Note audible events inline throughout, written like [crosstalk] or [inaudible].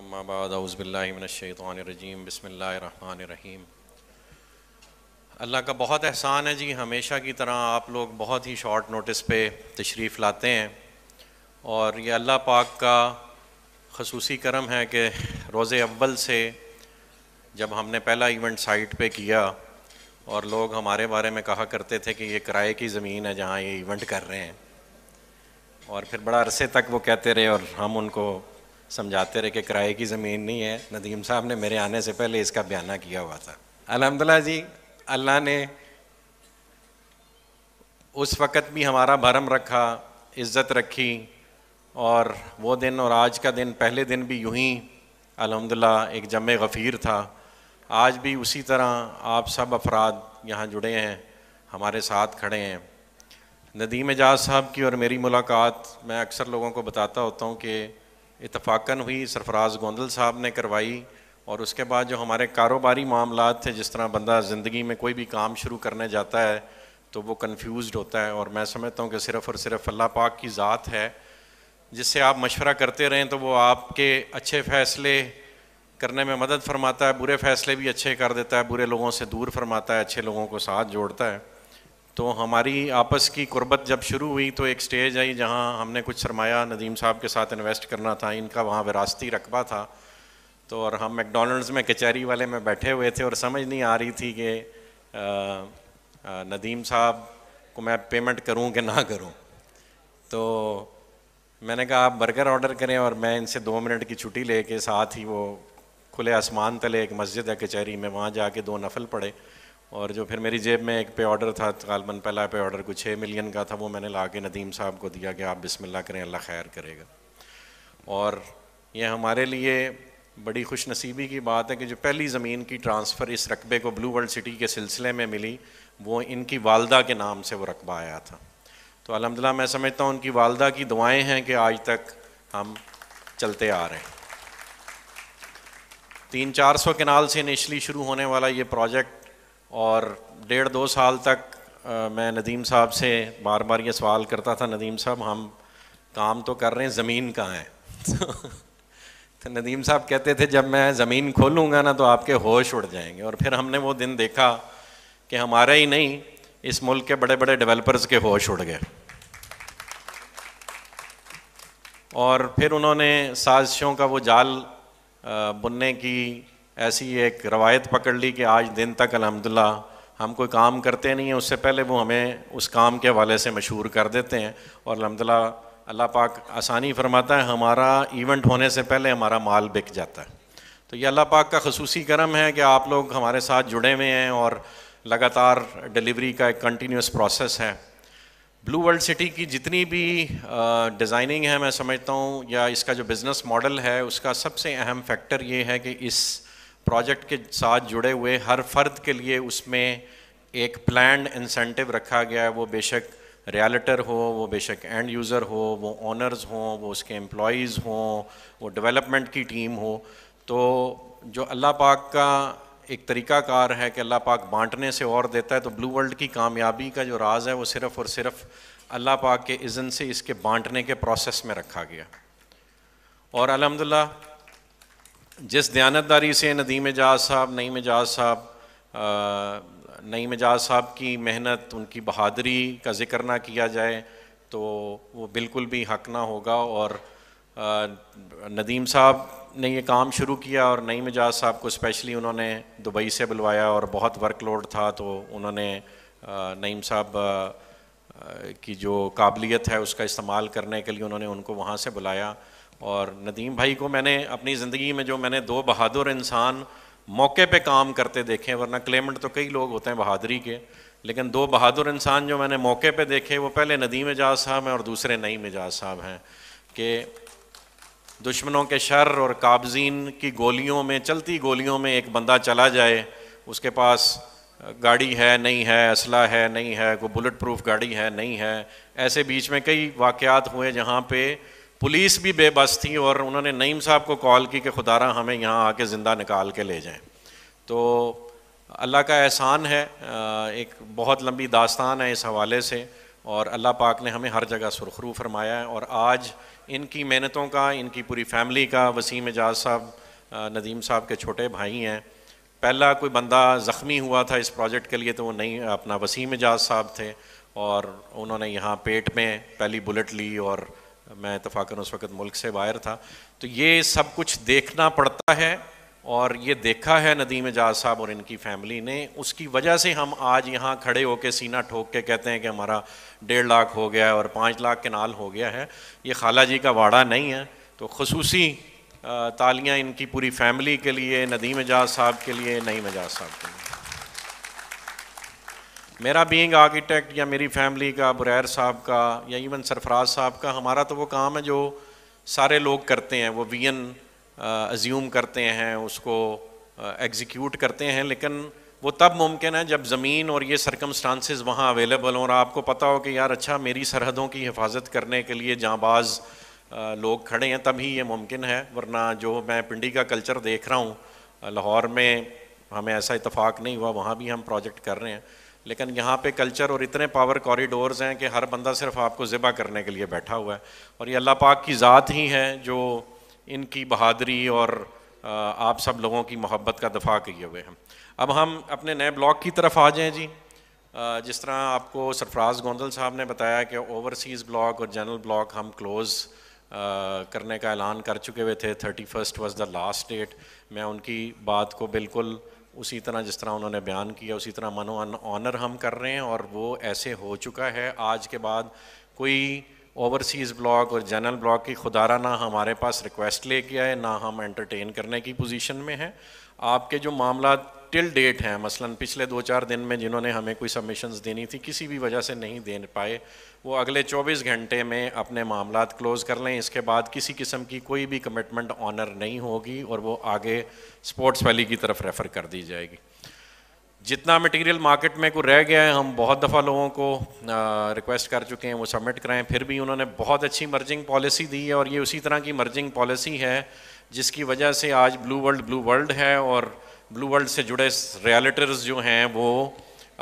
अम्माबादबिल्लिमिनशैतरजीम बसमीम अल्लाह का बहुत एहसान है जी हमेशा की तरह आप लोग बहुत ही शॉर्ट नोटिस पे तशरीफ़ लाते हैं और ये अल्लाह पाक का खसूसी करम है कि रोज़े अव्वल से जब हमने पहला इवेंट साइट पे किया और लोग हमारे बारे में कहा करते थे कि ये किराए की ज़मीन है जहाँ ये इवेंट कर रहे हैं और फिर बड़ा अरसे तक वो कहते रहे और हम उनको समझाते रहे कि किराए की ज़मीन नहीं है नदीम साहब ने मेरे आने से पहले इसका बयाना किया हुआ था अलहमदिल्ला जी अल्लाह ने उस वक़्त भी हमारा भरम रखा इज़्ज़त रखी और वो दिन और आज का दिन पहले दिन भी यूं ही अलहमदिल्ला एक जम गफ़ीर था आज भी उसी तरह आप सब अफराद यहाँ जुड़े हैं हमारे साथ खड़े हैं नदीम एजाज साहब की और मेरी मुलाकात मैं अक्सर लोगों को बताता होता हूँ कि इतफाक़न हुई सरफराज गोंदल साहब ने करवाई और उसके बाद जो हमारे कारोबारी मामला थे जिस तरह बंदा ज़िंदगी में कोई भी काम शुरू करने जाता है तो वो कंफ्यूज होता है और मैं समझता हूँ कि सिर्फ़ और सिर्फ अल्लाह पाक की ज़ात है जिससे आप मशवरा करते रहें तो वो आपके अच्छे फ़ैसले करने में मदद फरमाता है बुरे फ़ैसले भी अच्छे कर देता है बुरे लोगों से दूर फरमाता है अच्छे लोगों को साथ जोड़ता है तो हमारी आपस की कुर्बत जब शुरू हुई तो एक स्टेज आई जहाँ हमने कुछ सरमाया नदीम साहब के साथ इन्वेस्ट करना था इनका वहाँ विरासती रकबा था तो और हम मैकडोनल्ड्स में कचहरी वाले में बैठे हुए थे और समझ नहीं आ रही थी कि नदीम साहब को मैं पेमेंट करूं कि ना करूं तो मैंने कहा आप बर्गर ऑर्डर करें और मैं इनसे दो मिनट की छुट्टी ले साथ ही वो खुले आसमान तले एक मस्जिद है कचहरी में वहाँ जा दो नफल पढ़े और जो फिर मेरी जेब में एक पे ऑर्डर था तालबन पहला पे ऑर्डर कुछ छः मिलियन का था वो मैंने ला के नदीम साहब को दिया कि आप बिसमिल्ला करें अल्लाह खैर करेगा और यह हमारे लिए बड़ी खुश नसीबी की बात है कि जो पहली ज़मीन की ट्रांसफ़र इस रकबे को ब्लू वर्ल्ड सिटी के सिलसिले में मिली वो इनकी वालदा के नाम से वो रकबा आया था तो अलहमदिल्ला मैं समझता हूँ उनकी वालदा की दुआएँ हैं कि आज तक हम चलते आ रहे हैं तीन चार सौ केनाल से इनिशली शुरू होने वाला ये प्रोजेक्ट और डेढ़ दो साल तक आ, मैं नदीम साहब से बार बार ये सवाल करता था नदीम साहब हम काम तो कर रहे हैं ज़मीन कहाँ है [laughs] तो नदीम साहब कहते थे जब मैं ज़मीन खोलूँगा ना तो आपके होश उड़ जाएंगे और फिर हमने वो दिन देखा कि हमारा ही नहीं इस मुल्क के बड़े बड़े डेवलपर्स के होश उड़ गए और फिर उन्होंने साजिशों का वो जाल बुनने की ऐसी एक रवायत पकड़ ली कि आज दिन तक अलहमदिल्ला हम कोई काम करते नहीं हैं उससे पहले वो हमें उस काम के हवाले से मशहूर कर देते हैं और अलहमदिल्ला अल्लाह पाक आसानी फरमाता है हमारा इवेंट होने से पहले हमारा माल बिक जाता है तो ये अल्लाह पाक का खसूसी करम है कि आप लोग हमारे साथ जुड़े हुए हैं और लगातार डिलीवरी का एक कंटिन्यूस प्रोसेस है ब्लू वर्ल्ड सिटी की जितनी भी डिज़ाइनिंग है मैं समझता हूँ या इसका जो बिज़नेस मॉडल है उसका सबसे अहम फैक्टर ये है कि इस प्रोजेक्ट के साथ जुड़े हुए हर फर्द के लिए उसमें एक प्लान इंसेंटिव रखा गया है वो बेशक रियलिटर हो वो बेशक एंड यूज़र हो वो ओनर्स हों वो उसके एम्प्लॉज़ हों वो डेवलपमेंट की टीम हो तो जो अल्लाह पाक का एक तरीक़ाकार है कि अल्लाह पाक बांटने से और देता है तो ब्लू वर्ल्ड की कामयाबी का जो राज है वो सिर्फ़ और सिर्फ़ अल्लाह पाक के इज़न से इसके बांटने के प्रोसेस में रखा गया और अलहमदिल्ला जिस दयानतदारी से नदीम एजाज साहब नईम एजाज साहब नईम एजाज साहब की मेहनत उनकी बहादरी का जिक्र ना किया जाए तो वो बिल्कुल भी हक ना होगा और नदीम साहब ने ये काम शुरू किया और नईम एजाज साहब को स्पेशली उन्होंने दुबई से बुलवाया और बहुत वर्कलोड था तो उन्होंने नईम साहब की जो काबिलियत है उसका इस्तेमाल करने के लिए उन्होंने उनको वहाँ से बुलाया और नदीम भाई को मैंने अपनी ज़िंदगी में जो मैंने दो बहादुर इंसान मौके पे काम करते देखे वरना क्लेमेंट तो कई लोग होते हैं बहादुरी के लेकिन दो बहादुर इंसान जो मैंने मौके पे देखे वो पहले नदीम एजाज साहब हैं और दूसरे नईम एजाज साहब हैं कि दुश्मनों के शर और काबजीन की गोलियों में चलती गोलियों में एक बंदा चला जाए उसके पास गाड़ी है नहीं है असला है नहीं है कोई बुलेट प्रूफ गाड़ी है नहीं है ऐसे बीच में कई वाक़ हुए जहाँ पर पुलिस भी बेबस थी और उन्होंने नईम साहब को कॉल की कि खुदारा हमें यहाँ आके ज़िंदा निकाल के ले जाएं तो अल्लाह का एहसान है एक बहुत लंबी दास्तान है इस हवाले से और अल्लाह पाक ने हमें हर जगह सुरखरू फरमाया है और आज इनकी मेहनतों का इनकी पूरी फैमिली का वसीम एजाज साहब नदीम साहब के छोटे भाई हैं पहला कोई बंदा ज़ख्मी हुआ था इस प्रोजेक्ट के लिए तो वो नहीं अपना वसीम एजाज साहब थे और उन्होंने यहाँ पेट में पहली बुलेट ली और मैं इतफाक़न उस वक़्त मुल्क से बाहर था तो ये सब कुछ देखना पड़ता है और ये देखा है नदीम एजाज साहब और इनकी फैमिली ने उसकी वजह से हम आज यहाँ खड़े होकर सीना ठोक के कहते हैं कि हमारा डेढ़ लाख हो गया है और पाँच लाख के नाल हो गया है ये खाला जी का वाड़ा नहीं है तो खसूस तालियाँ इनकी पूरी फैमिली के लिए नदीम एजाज साहब के लिए नईम एजाज साहब के लिए मेरा बीइंग आर्किटेक्ट या मेरी फैमिली का बुरैर साहब का या इवन सरफराज साहब का हमारा तो वो काम है जो सारे लोग करते हैं वो वीन अज्यूम करते हैं उसको एग्जीक्यूट करते हैं लेकिन वो तब मुमकिन है जब ज़मीन और ये सरकमस्टांसिस वहाँ अवेलेबल हों और आपको पता हो कि यार अच्छा मेरी सरहदों की हिफाजत करने के लिए जाँबाज़ लोग खड़े हैं तभी ये मुमकिन है वरना जो मैं पिंडी का कल्चर देख रहा हूँ लाहौर में हमें ऐसा इतफाक़ नहीं हुआ वहाँ भी हम प्रोजेक्ट कर रहे हैं लेकिन यहाँ पे कल्चर और इतने पावर कॉरिडोर्स हैं कि हर बंदा सिर्फ आपको ज़िबा करने के लिए बैठा हुआ है और ये अल्लाह पाक की ज़ात ही है जो इनकी बहादरी और आप सब लोगों की मोहब्बत का दफा किए हुए हैं अब हम अपने नए ब्लॉग की तरफ आ जाएँ जी जिस तरह आपको सरफराज गोंदल साहब ने बताया कि ओवरसीज़ ब्लॉग और जनरल ब्लॉग हम क्लोज़ करने का ऐलान कर चुके हुए थे thirty first was the last date मैं उनकी बात को बिल्कुल उसी तरह जिस तरह उन्होंने बयान किया उसी तरह मनो ऑनर हम कर रहे हैं और वो ऐसे हो चुका है आज के बाद कोई ओवरसीज़ ब्लॉग और जनरल ब्लॉग की खुदारा ना हमारे पास रिक्वेस्ट लेके आए ना हम एंटरटेन करने की पोजीशन में हैं आपके जो मामला टिल डेट हैं मसलन पिछले दो चार दिन में जिन्होंने हमें कोई सबमिशंस देनी थी किसी भी वजह से नहीं दे पाए वो अगले 24 घंटे में अपने मामला क्लोज़ कर लें इसके बाद किसी किस्म की कोई भी कमिटमेंट ऑनर नहीं होगी और वो आगे स्पोर्ट्स वैली की तरफ रेफ़र कर दी जाएगी जितना मटेरियल मार्केट में को रह गया है हम बहुत दफ़ा लोगों को आ, रिक्वेस्ट कर चुके हैं वो सबमिट कराएं फिर भी उन्होंने बहुत अच्छी मर्जिंग पॉलिसी दी है और ये उसी तरह की मर्जिंग पॉलिसी है जिसकी वजह से आज ब्लू वर्ल्ड ब्लू वर्ल्ड है और ब्लू वर्ल्ड से जुड़े रियलिटर्स जो हैं वो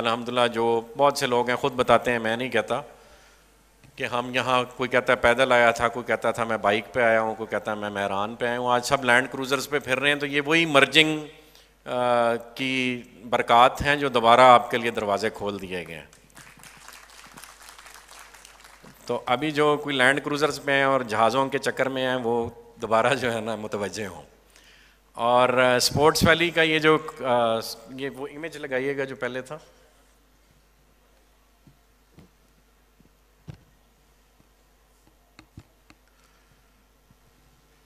अल्हम्दुलिल्लाह जो बहुत से लोग हैं ख़ुद बताते हैं मैं नहीं कहता कि हम यहाँ कोई कहता है पैदल आया था कोई कहता था मैं बाइक पे आया हूँ कोई कहता है मैं मेहरान पे आया हूँ आज सब लैंड क्रूज़र्स पे फिर रहे हैं तो ये वही मर्जिंग की बरक़ात हैं जो दोबारा आपके लिए दरवाज़े खोल दिए गए हैं तो अभी जो कोई लैंड क्रूज़र्स पे हैं और जहाज़ों के चक्कर में हैं वो दोबारा जो है ना मुतवजह हों और स्पोर्ट्स वैली का ये जो ये वो इमेज लगाइएगा जो पहले था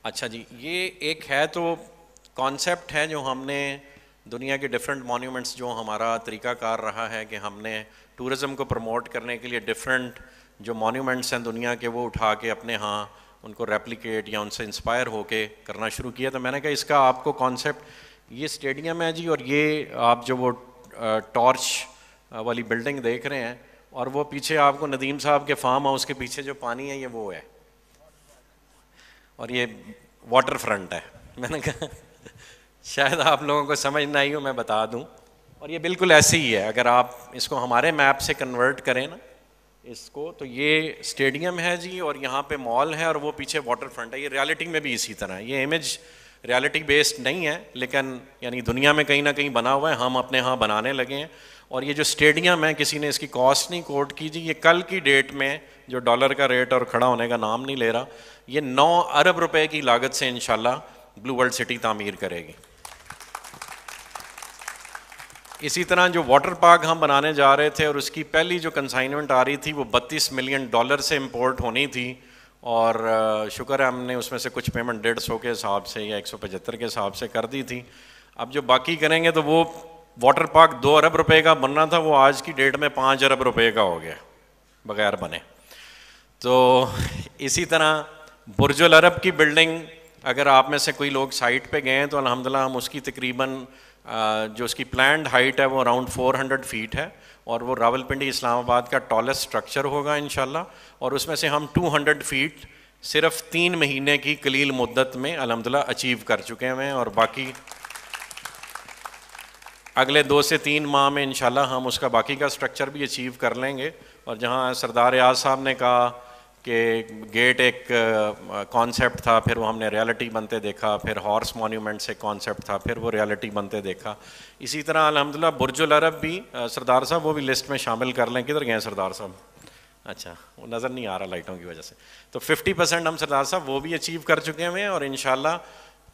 अच्छा जी ये एक है तो कॉन्सेप्ट है जो हमने दुनिया के डिफरेंट मॉन्यूमेंट्स जो हमारा तरीकाकार रहा है कि हमने टूरिज़्म को प्रमोट करने के लिए डिफरेंट जो मॉन्यूमेंट्स हैं दुनिया के वो उठा के अपने यहाँ उनको रेप्लिकेट या उनसे इंस्पायर होके करना शुरू किया तो मैंने कहा इसका आपको कॉन्सेप्ट ये स्टेडियम है जी और ये आप जो वो टॉर्च वाली बिल्डिंग देख रहे हैं और वो पीछे आपको नदीम साहब के फार्म हाउस के पीछे जो पानी है ये वो है और ये वाटर फ्रंट है [laughs] मैंने कहा शायद आप लोगों को समझ ना आई हो मैं बता दूं और ये बिल्कुल ऐसे ही है अगर आप इसको हमारे मैप से कन्वर्ट करें ना इसको तो ये स्टेडियम है जी और यहाँ पे मॉल है और वो पीछे वाटर फ्रंट है ये रियलिटी में भी इसी तरह है ये इमेज रियलिटी बेस्ड नहीं है लेकिन यानी दुनिया में कहीं ना कहीं बना हुआ है हम अपने यहाँ बनाने लगे हैं और ये जो स्टेडियम है किसी ने इसकी कॉस्ट नहीं कोट की जी ये कल की डेट में जो डॉलर का रेट और खड़ा होने का नाम नहीं ले रहा ये नौ अरब रुपये की लागत से इन ब्लू वर्ल्ड सिटी तामीर करेगी इसी तरह जो वाटर पार्क हम बनाने जा रहे थे और उसकी पहली जो कंसाइनमेंट आ रही थी वो 32 मिलियन डॉलर से इम्पोर्ट होनी थी और शुक्र है हमने उसमें से कुछ पेमेंट डेढ़ सौ के हिसाब से या एक सौ पचहत्तर के हिसाब से कर दी थी अब जो बाकी करेंगे तो वो वाटर पार्क दो अरब रुपए का बनना था वो आज की डेट में पाँच अरब रुपये का हो गया बगैर बने तो इसी तरह बुरजुल अरब की बिल्डिंग अगर आप में से कोई लोग साइट पर गए हैं तो अलहमदिल्ला हम उसकी तकरीबन जो उसकी प्लान्ड हाइट है वो अराउंड 400 फीट है और वो रावलपिंडी इस्लामाबाद का टॉलेस्ट स्ट्रक्चर होगा इन और उसमें से हम 200 फीट सिर्फ तीन महीने की कलील मुद्दत में अलहमदिल्ला अचीव कर चुके हैं और बाकी अगले दो से तीन माह में इनशाला हम उसका बाकी का स्ट्रक्चर भी अचीव कर लेंगे और जहाँ सरदार रियाज साहब ने कहा के गेट एक कॉन्सेप्ट था फिर वो हमने रियलिटी बनते देखा फिर हॉर्स मोन्यूमेंट से कॉन्सेप्ट था फिर वो रियलिटी बनते देखा इसी तरह अलहमदिल्ला बुरजुल अरब भी सरदार साहब वो भी लिस्ट में शामिल कर लें किधर गए सरदार साहब अच्छा वो नज़र नहीं आ रहा लाइटों की वजह से तो 50 परसेंट हम सरदार साहब वो भी अचीव कर चुके हुए हैं और इन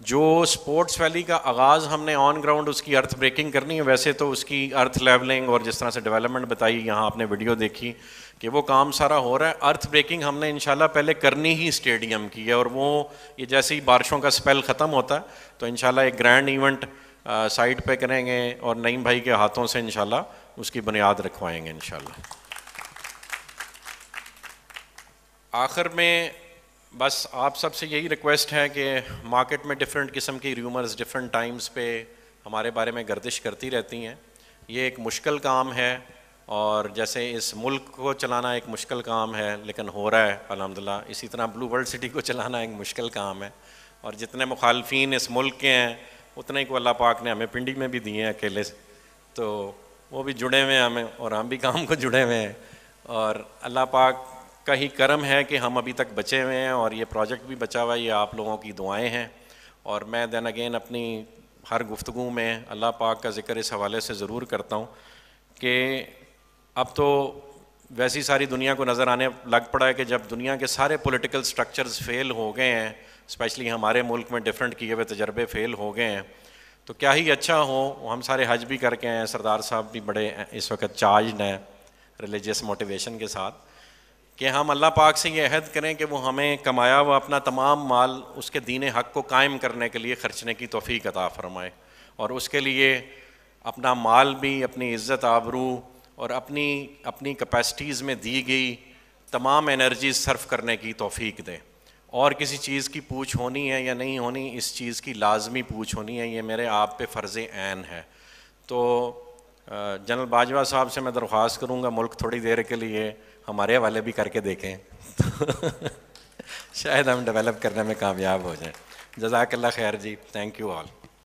जो स्पोर्ट्स वैली का आगाज़ हमने ऑन ग्राउंड उसकी अर्थ ब्रेकिंग करनी है वैसे तो उसकी अर्थ लेवलिंग और जिस तरह से डेवलपमेंट बताई यहाँ आपने वीडियो देखी कि वो काम सारा हो रहा है अर्थ ब्रेकिंग हमने इन पहले करनी ही स्टेडियम की है और वो ये जैसे ही बारिशों का स्पेल ख़त्म होता है तो इन एक ग्रैंड इवेंट साइट पर करेंगे और नईम भाई के हाथों से इनशाला उसकी बुनियाद रखवाएंगे इनशाला आखिर में बस आप सबसे यही रिक्वेस्ट है कि मार्केट में डिफरेंट किस्म की र्यूमर्स डिफरेंट टाइम्स पे हमारे बारे में गर्दिश करती रहती हैं ये एक मुश्किल काम है और जैसे इस मुल्क को चलाना एक मुश्किल काम है लेकिन हो रहा है अलहमदिल्ला इसी तरह ब्लू वर्ल्ड सिटी को चलाना एक मुश्किल काम है और जितने मुखालफी इस मुल्क के हैं उतने ही को अल्लाह पाक ने हमें पिंडी में भी दिए हैं अकेले तो वो भी जुड़े हुए हैं हमें और हम भी काम को जुड़े हुए हैं और अल्लाह पाक का ही कर्म है कि हम अभी तक बचे हुए हैं और ये प्रोजेक्ट भी बचा हुआ है ये आप लोगों की दुआएं हैं और मैं देन अगेन अपनी हर गुफ्तु में अल्लाह पाक का जिक्र इस हवाले से ज़रूर करता हूँ कि अब तो वैसी सारी दुनिया को नज़र आने लग पड़ा है कि जब दुनिया के सारे पॉलिटिकल स्ट्रक्चर्स फेल हो गए हैं स्पेशली हमारे मुल्क में डिफरेंट किए हुए तजर्बे फेल हो गए हैं तो क्या ही अच्छा हो हम सारे हज भी करके हैं सरदार साहब भी बड़े इस वक्त चार्ज हैं रिलीजियस मोटिवेशन के साथ कि हम अल्लाह पाक से ये अहद करें कि वो हमें कमाया हुआ अपना तमाम माल उसके दीन हक को कायम करने के लिए खर्चने की तोफ़ी अता फ़रमाए और उसके लिए अपना माल भी अपनी इज़्ज़त आबरू और अपनी अपनी कैपेसिटीज़ में दी गई तमाम एनर्जीज सर्फ करने की तोफ़ी दें और किसी चीज़ की पूछ होनी है या नहीं होनी इस चीज़ की लाजमी पूछ होनी है ये मेरे आप पे फ़र्ज़ ऐन है तो जनरल बाजवा साहब से मैं दरख्वास्त करूँगा मुल्क थोड़ी देर के लिए हमारे वाले भी करके देखें तो [laughs] शायद हम डेवलप करने में कामयाब हो जाएं जजाकल्ला खैर जी थैंक यू ऑल